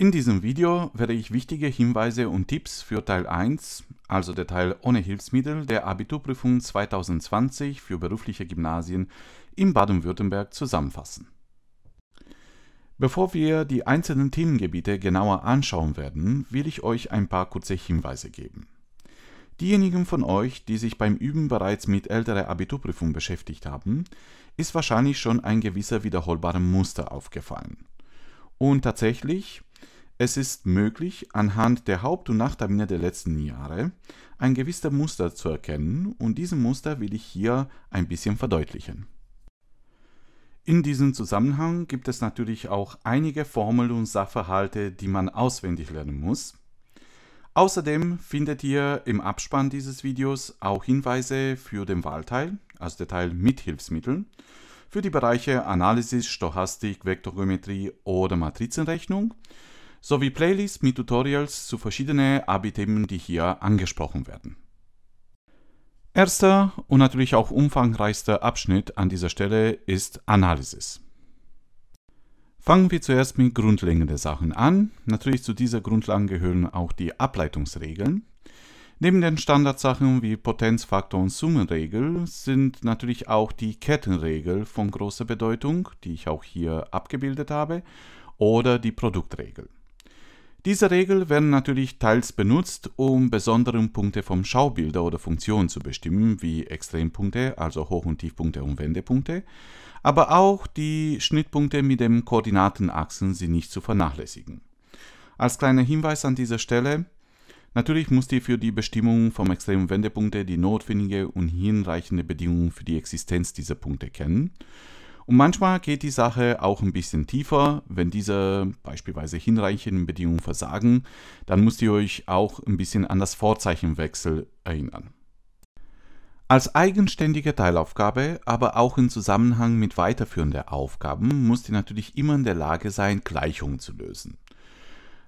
In diesem Video werde ich wichtige Hinweise und Tipps für Teil 1, also der Teil ohne Hilfsmittel der Abiturprüfung 2020 für berufliche Gymnasien in Baden-Württemberg zusammenfassen. Bevor wir die einzelnen Themengebiete genauer anschauen werden, will ich euch ein paar kurze Hinweise geben. Diejenigen von euch, die sich beim Üben bereits mit älterer Abiturprüfung beschäftigt haben, ist wahrscheinlich schon ein gewisser wiederholbarer Muster aufgefallen. Und tatsächlich, es ist möglich, anhand der Haupt- und Nachttermine der letzten Jahre ein gewisses Muster zu erkennen und diesem Muster will ich hier ein bisschen verdeutlichen. In diesem Zusammenhang gibt es natürlich auch einige Formeln und Sachverhalte, die man auswendig lernen muss. Außerdem findet ihr im Abspann dieses Videos auch Hinweise für den Wahlteil, also der Teil mit Hilfsmitteln, für die Bereiche Analysis, Stochastik, Vektorgeometrie oder Matrizenrechnung sowie Playlists mit Tutorials zu verschiedenen AB-Themen, die hier angesprochen werden. Erster und natürlich auch umfangreichster Abschnitt an dieser Stelle ist Analysis. Fangen wir zuerst mit grundlegenden Sachen an. Natürlich zu dieser Grundlage gehören auch die Ableitungsregeln. Neben den Standardsachen wie Potenzfaktor und Summenregel sind natürlich auch die Kettenregel von großer Bedeutung, die ich auch hier abgebildet habe, oder die Produktregel. Diese Regeln werden natürlich teils benutzt, um besondere Punkte vom Schaubilder oder Funktion zu bestimmen, wie Extrempunkte, also Hoch- und Tiefpunkte und Wendepunkte, aber auch die Schnittpunkte mit den Koordinatenachsen sind nicht zu vernachlässigen. Als kleiner Hinweis an dieser Stelle, Natürlich muss die für die Bestimmung vom extremen Wendepunkt die notwendige und hinreichende Bedingung für die Existenz dieser Punkte kennen. Und manchmal geht die Sache auch ein bisschen tiefer. Wenn diese beispielsweise hinreichenden Bedingungen versagen, dann müsst ihr euch auch ein bisschen an das Vorzeichenwechsel erinnern. Als eigenständige Teilaufgabe, aber auch im Zusammenhang mit weiterführenden Aufgaben, musst ihr natürlich immer in der Lage sein, Gleichungen zu lösen.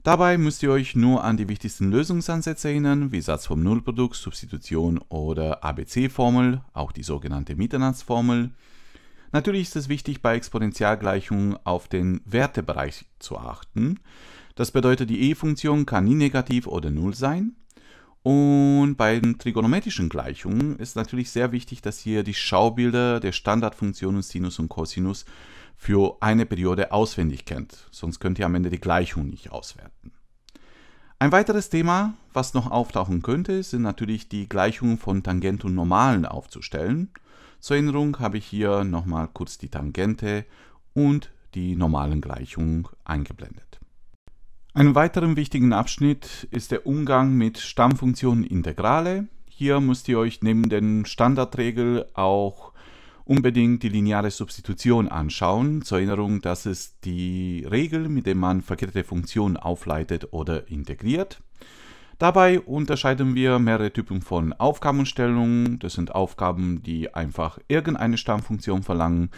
Dabei müsst ihr euch nur an die wichtigsten Lösungsansätze erinnern, wie Satz vom Nullprodukt, Substitution oder ABC-Formel, auch die sogenannte Mitternachtsformel. Natürlich ist es wichtig, bei Exponentialgleichungen auf den Wertebereich zu achten. Das bedeutet, die E-Funktion kann nie negativ oder null sein. Und bei den trigonometrischen Gleichungen ist natürlich sehr wichtig, dass ihr die Schaubilder der Standardfunktionen Sinus und Cosinus für eine Periode auswendig kennt, sonst könnt ihr am Ende die Gleichung nicht auswerten. Ein weiteres Thema, was noch auftauchen könnte, sind natürlich die Gleichungen von Tangent und Normalen aufzustellen. Zur Erinnerung habe ich hier nochmal kurz die Tangente und die normalen Gleichungen eingeblendet. Einen weiteren wichtigen Abschnitt ist der Umgang mit Stammfunktionen Integrale. Hier müsst ihr euch neben den Standardregeln auch unbedingt die lineare Substitution anschauen. Zur Erinnerung, das ist die Regel, mit der man verkehrte Funktionen aufleitet oder integriert. Dabei unterscheiden wir mehrere Typen von Aufgabenstellungen. Das sind Aufgaben, die einfach irgendeine Stammfunktion verlangen.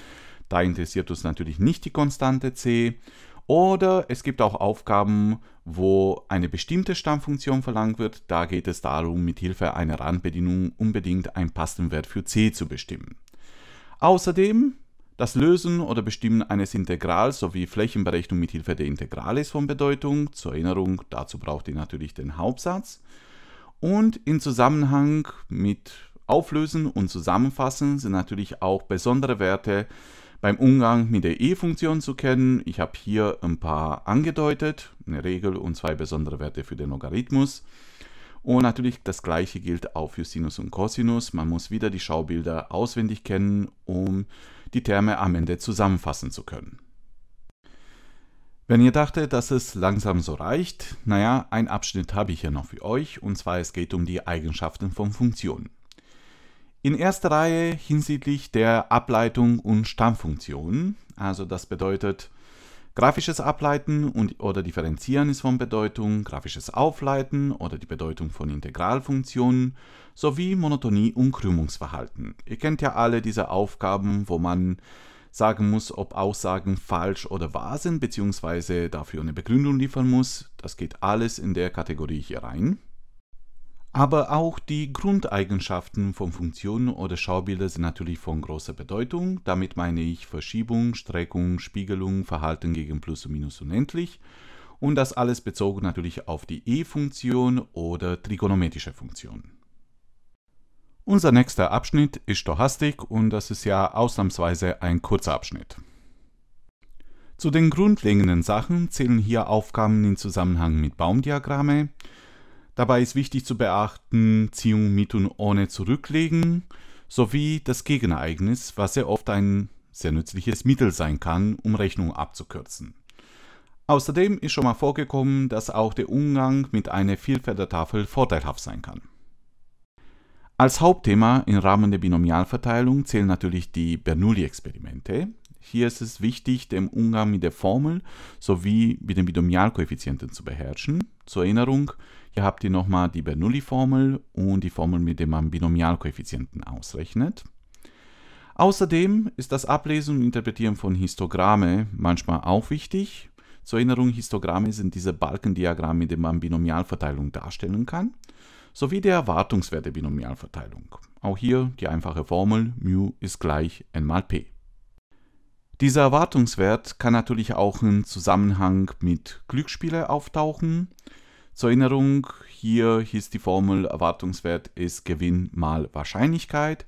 Da interessiert uns natürlich nicht die Konstante c. Oder es gibt auch Aufgaben, wo eine bestimmte Stammfunktion verlangt wird. Da geht es darum, mit Hilfe einer Randbedienung unbedingt einen passenden Wert für c zu bestimmen. Außerdem das Lösen oder Bestimmen eines Integrals sowie Flächenberechnung mit Hilfe der Integrale ist von Bedeutung. Zur Erinnerung, dazu braucht ihr natürlich den Hauptsatz. Und im Zusammenhang mit Auflösen und Zusammenfassen sind natürlich auch besondere Werte beim Umgang mit der E-Funktion zu kennen. Ich habe hier ein paar angedeutet, eine Regel und zwei besondere Werte für den Logarithmus. Und natürlich das gleiche gilt auch für Sinus und Cosinus. Man muss wieder die Schaubilder auswendig kennen, um die Terme am Ende zusammenfassen zu können. Wenn ihr dachtet, dass es langsam so reicht, naja, ein Abschnitt habe ich hier noch für euch, und zwar es geht um die Eigenschaften von Funktionen. In erster Reihe hinsichtlich der Ableitung und Stammfunktionen, also das bedeutet, Grafisches Ableiten und, oder Differenzieren ist von Bedeutung, grafisches Aufleiten oder die Bedeutung von Integralfunktionen sowie Monotonie und Krümmungsverhalten. Ihr kennt ja alle diese Aufgaben, wo man sagen muss, ob Aussagen falsch oder wahr sind, beziehungsweise dafür eine Begründung liefern muss. Das geht alles in der Kategorie hier rein. Aber auch die Grundeigenschaften von Funktionen oder Schaubildern sind natürlich von großer Bedeutung. Damit meine ich Verschiebung, Streckung, Spiegelung, Verhalten gegen Plus und Minus unendlich. Und das alles bezogen natürlich auf die E-Funktion oder trigonometrische Funktionen. Unser nächster Abschnitt ist Stochastik und das ist ja ausnahmsweise ein kurzer Abschnitt. Zu den grundlegenden Sachen zählen hier Aufgaben im Zusammenhang mit Baumdiagramme, Dabei ist wichtig zu beachten, Ziehung mit und ohne Zurücklegen sowie das Gegenereignis, was sehr oft ein sehr nützliches Mittel sein kann, um Rechnungen abzukürzen. Außerdem ist schon mal vorgekommen, dass auch der Umgang mit einer Vielfeldertafel vorteilhaft sein kann. Als Hauptthema im Rahmen der Binomialverteilung zählen natürlich die Bernoulli-Experimente. Hier ist es wichtig, den Umgang mit der Formel sowie mit den Binomialkoeffizienten zu beherrschen. Zur Erinnerung, hier habt ihr nochmal die Bernoulli-Formel und die Formel, mit der man Binomialkoeffizienten ausrechnet. Außerdem ist das Ablesen und Interpretieren von Histogramme manchmal auch wichtig. Zur Erinnerung, Histogramme sind diese Balkendiagramme, mit denen man Binomialverteilung darstellen kann, sowie der Erwartungswert der Binomialverteilung. Auch hier die einfache Formel, μ ist gleich n mal p. Dieser Erwartungswert kann natürlich auch im Zusammenhang mit Glücksspiele auftauchen. Zur Erinnerung, hier hieß die Formel Erwartungswert ist Gewinn mal Wahrscheinlichkeit.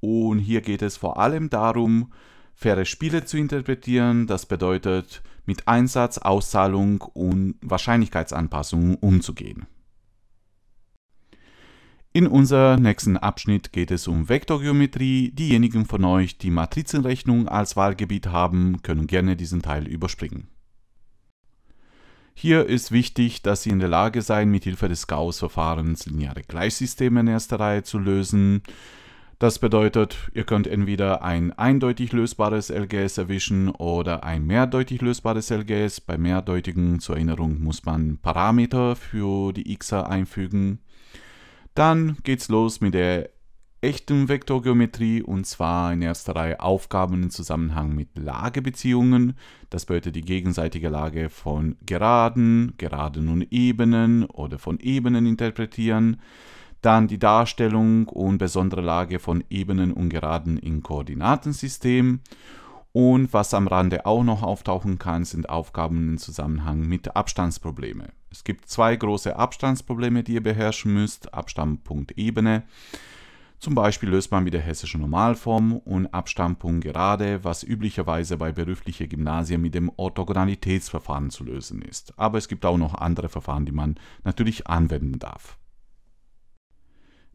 Und hier geht es vor allem darum, faire Spiele zu interpretieren. Das bedeutet, mit Einsatz, Auszahlung und Wahrscheinlichkeitsanpassungen umzugehen. In unserem nächsten Abschnitt geht es um Vektorgeometrie. Diejenigen von euch, die Matrizenrechnung als Wahlgebiet haben, können gerne diesen Teil überspringen. Hier ist wichtig, dass Sie in der Lage sein, Hilfe des Gauss-Verfahrens lineare Gleichsysteme in erster Reihe zu lösen. Das bedeutet, ihr könnt entweder ein eindeutig lösbares LGS erwischen oder ein mehrdeutig lösbares LGS. Bei mehrdeutigen zur Erinnerung muss man Parameter für die Xer einfügen. Dann geht's los mit der echten Vektorgeometrie und zwar in erster Reihe Aufgaben im Zusammenhang mit Lagebeziehungen. Das bedeutet die gegenseitige Lage von Geraden, Geraden und Ebenen oder von Ebenen interpretieren. Dann die Darstellung und besondere Lage von Ebenen und Geraden im Koordinatensystem. Und was am Rande auch noch auftauchen kann, sind Aufgaben im Zusammenhang mit Abstandsproblemen. Es gibt zwei große Abstandsprobleme, die ihr beherrschen müsst, Abstandpunkt Ebene zum Beispiel löst man mit der hessischen Normalform und Abstampung gerade, was üblicherweise bei beruflichen Gymnasien mit dem Orthogonalitätsverfahren zu lösen ist. Aber es gibt auch noch andere Verfahren, die man natürlich anwenden darf.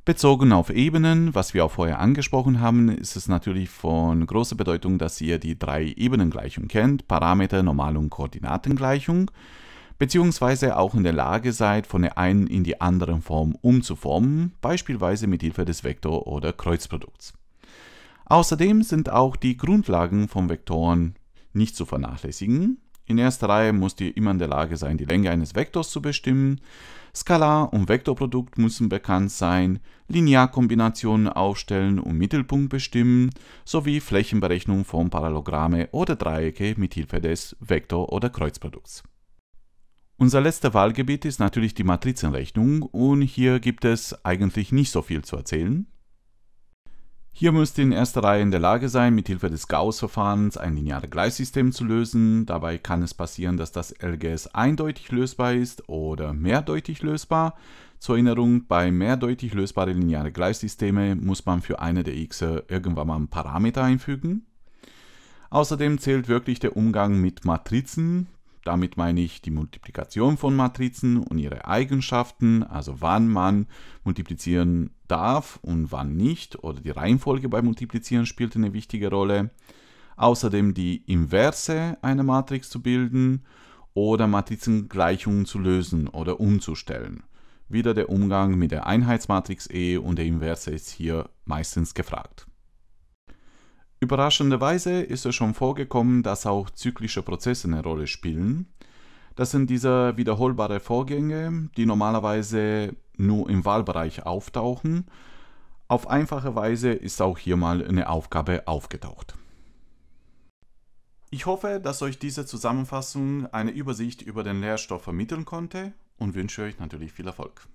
Bezogen auf Ebenen, was wir auch vorher angesprochen haben, ist es natürlich von großer Bedeutung, dass ihr die drei Ebenengleichungen kennt, Parameter, Normal- und Koordinatengleichung beziehungsweise auch in der Lage seid, von der einen in die andere Form umzuformen, beispielsweise mit Hilfe des Vektor- oder Kreuzprodukts. Außerdem sind auch die Grundlagen von Vektoren nicht zu vernachlässigen. In erster Reihe musst ihr immer in der Lage sein, die Länge eines Vektors zu bestimmen. Skalar und Vektorprodukt müssen bekannt sein, Linearkombinationen aufstellen und Mittelpunkt bestimmen, sowie Flächenberechnung von Parallelogramme oder Dreiecke mit Hilfe des Vektor- oder Kreuzprodukts. Unser letzter Wahlgebiet ist natürlich die Matrizenrechnung und hier gibt es eigentlich nicht so viel zu erzählen. Hier müsst ihr in erster Reihe in der Lage sein, mit Hilfe des Gauss-Verfahrens ein lineares Gleichsystem zu lösen. Dabei kann es passieren, dass das LGS eindeutig lösbar ist oder mehrdeutig lösbar. Zur Erinnerung, bei mehrdeutig lösbaren linearen Gleichsystemen muss man für eine der x irgendwann mal einen Parameter einfügen. Außerdem zählt wirklich der Umgang mit Matrizen, damit meine ich die Multiplikation von Matrizen und ihre Eigenschaften, also wann man multiplizieren darf und wann nicht, oder die Reihenfolge beim Multiplizieren spielt eine wichtige Rolle. Außerdem die Inverse einer Matrix zu bilden oder Matrizengleichungen zu lösen oder umzustellen. Wieder der Umgang mit der Einheitsmatrix E und der Inverse ist hier meistens gefragt. Überraschenderweise ist es schon vorgekommen, dass auch zyklische Prozesse eine Rolle spielen. Das sind diese wiederholbare Vorgänge, die normalerweise nur im Wahlbereich auftauchen. Auf einfache Weise ist auch hier mal eine Aufgabe aufgetaucht. Ich hoffe, dass euch diese Zusammenfassung eine Übersicht über den Lehrstoff vermitteln konnte und wünsche euch natürlich viel Erfolg.